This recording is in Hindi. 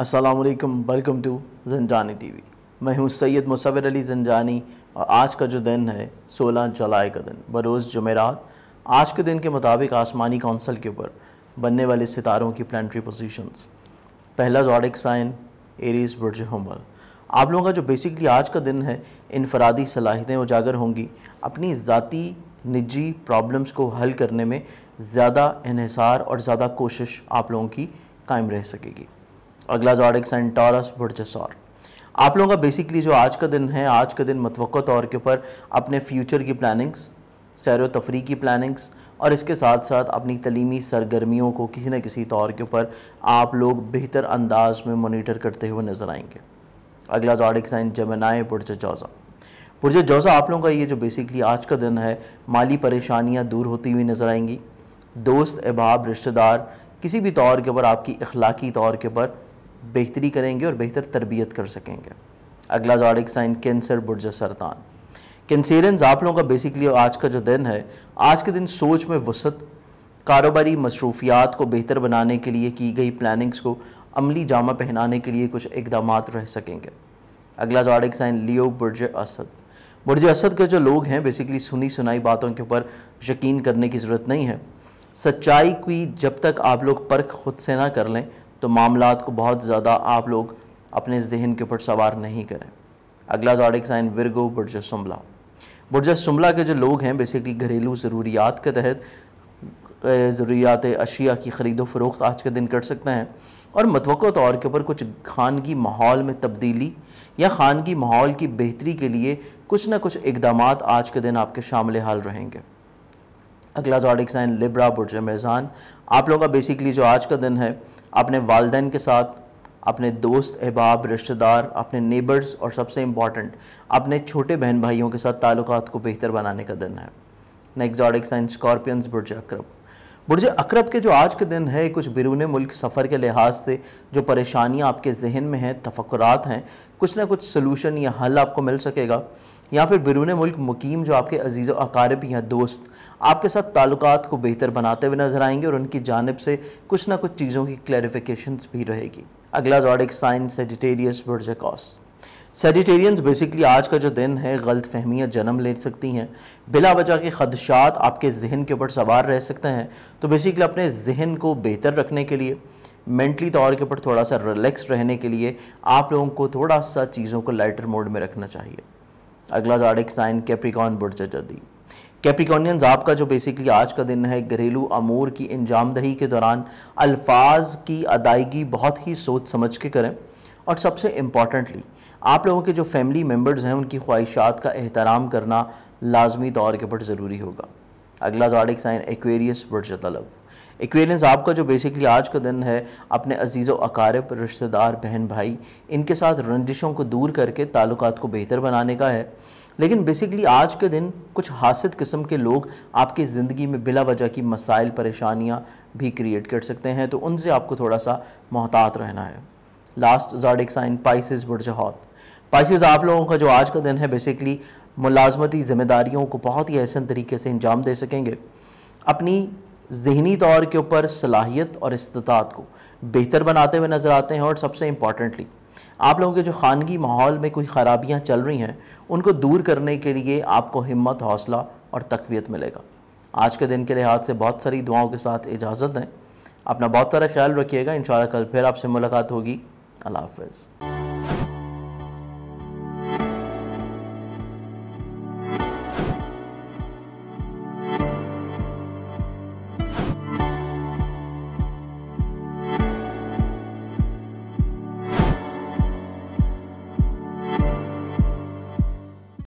असलकम वेलकम टू जंजानी टीवी मैं हूं सैयद मुसविर अली जंजानी और आज का जो दिन है 16 जुलाई का दिन बरोज़ जमेरात आज के दिन के मुताबिक आसमानी कौंसल के ऊपर बनने वाले सितारों की प्लानटरी पोजीशंस पहला जॉडिक साइन एरीज बुर्ज हमल आप लोगों का जो बेसिकली आज का दिन है इनफरादी सलाहितें उजागर होंगी अपनी ज़ाती निजी प्रॉब्लम्स को हल करने में ज़्यादा इहिसार और ज़्यादा कोशिश आप लोगों की कायम रह सकेगी अगला जॉडिक सेंटोरस बुर्जसौर आप लोगों का बेसिकली जो आज का दिन है आज का दिन मतवक़ तौर के ऊपर अपने फ्यूचर की प्लानिंग्स सैर तफरी की प्लानिंग्स और इसके साथ साथ अपनी तलीमी सरगर्मियों को किसी न किसी तौर के ऊपर आप लोग बेहतर अंदाज में मोनीटर करते हुए नज़र आएंगे अगला जॉडिक साइन जमनाए पुरज जौज़ा बुरज जौज़ा आप लोगों का ये जो बेसिकली आज का दिन है माली परेशानियाँ दूर होती हुई नज़र आएंगी दोस्त अहबाब रिश्तेदार किसी भी तौर के ऊपर आपकी अखलाकी तौर के ऊपर बेहतरी करेंगे और बेहतर तरबियत कर सकेंगे अगला जॉडिक साइन कैंसर बुरज सरतान कैंसेरेंस आप लोगों का बेसिकली आज का जो दिन है आज के दिन सोच में वसत कारोबारी मसरूफियात को बेहतर बनाने के लिए की गई प्लानिंग्स को अमली जामा पहनाने के लिए कुछ इकदाम रह सकेंगे अगला जॉडिक साइन लियो बुर्ज असद बुर्ज असद के जो लोग हैं बेसिकली सुनी सुनाई बातों के ऊपर यकीन करने की ज़रूरत नहीं है सच्चाई की जब तक आप लोग परख खुद से ना कर लें तो मामला को बहुत ज़्यादा आप लोग अपने जहन के ऊपर सवार नहीं करें अगला जॉडिक साइन विरगो बुरज शुमला बुरज शुमला के जो लोग हैं बेसिकली घरेलू ज़रूरियात के तहत ज़रूरियात अशिया की ख़रीदो फरोख्त आज के दिन कर सकते हैं और मतवक़ तौर के ऊपर कुछ खानगी माहौल में तब्दीली या खानगी माहौल की बेहतरी के लिए कुछ ना कुछ इकदाम आज के दिन आपके शामिल हाल रहेंगे अगला जॉडिक साइन लिब्रा बुरज मैजान आप लोगों का बेसिकली जो आज का दिन है अपने वालदेन के साथ अपने दोस्त अहबाब रिश्तेदार अपने नेबर्स और सबसे इम्पॉर्टेंट अपने छोटे बहन भाइयों के साथ ताल्लुकात को बेहतर बनाने का दिन है नेक्जॉटिक साइन स्कॉर्पियंस बुरज अक्रब बुरज अक्रब के जो आज के दिन है कुछ बिरून मुल्क सफ़र के लिहाज से जो परेशानियाँ आपके जहन में हैं तफक्रात हैं कुछ ना कुछ सोलूशन या हल आपको मिल सकेगा या फिर बिरून मुल्क मुकीम जो आपके अजीज़ अकारब या दोस्त आपके साथ ताल्लुक को बेहतर बनाते हुए नजर आएंगे और उनकी जानब से कुछ ना कुछ चीज़ों की क्लैरिफिकेशन भी रहेगी अगला जॉडिक साइन सेजिटेरियस वर्जकॉस सेजिटेरियंस बेसिकली आज का जो दिन है गलत फहमियाँ जन्म ले सकती हैं बिला वजह के खदशात आपके जहन के ऊपर सवार रह सकते हैं तो बेसिकली अपने जहन को बेहतर रखने के लिए मेंटली तौर के ऊपर थोड़ा सा रिलैक्स रहने के लिए आप लोगों को थोड़ा सा चीज़ों को लाइटर मोड में रखना चाहिए अगला जाडिक साइन कैप्रिकॉन बुढ़ दी कैप्रिकॉनियंस आपका जो बेसिकली आज का दिन है घरेलू अमूर की इंजामदही के दौरान अल्फाज की अदायगी बहुत ही सोच समझ के करें और सबसे इम्पॉर्टेंटली आप लोगों के जो फैमिली मेम्बर्स हैं उनकी ख्वाहिशात का एहतराम करना लाजमी तौर के ऊपर ज़रूरी होगा अगला जाडिक साइन एक्वेरियस बुरज तलब एक्वेरियंस आपका जो बेसिकली आज का दिन है अपने अजीज़ अकारब रिश्तेदार बहन भाई इनके साथ रंजिशों को दूर करके ताल्लुक को बेहतर बनाने का है लेकिन बेसिकली आज के दिन कुछ हासिल किस्म के लोग आपकी ज़िंदगी में बिला वजह की मसाइल परेशानियाँ भी क्रिएट कर सकते हैं तो उनसे आपको थोड़ा सा मोहतात रहना है लास्ट जाडिक साइन पाइसिस बुरजहत पाइसिस आप लोगों का जो आज का दिन है बेसिकली मुलाजमती ज़िम्मेदारियों को बहुत ही अहसन तरीके से अंजाम दे सकेंगे अपनी जहनी तौर के ऊपर सलाहियत और इस्तात को बेहतर बनाते हुए नज़र आते हैं और सबसे इम्पॉर्टेंटली आप लोगों के जो खानगी माहौल में कोई ख़राबियाँ चल रही हैं उनको दूर करने के लिए आपको हिम्मत हौसला और तकवीत मिलेगा आज के दिन के लिहाज से बहुत सारी दुआओं के साथ इजाज़त दें अपना बहुत सारा ख्याल रखिएगा इन कल फिर आपसे मुलाकात होगी अल्लाह हाफ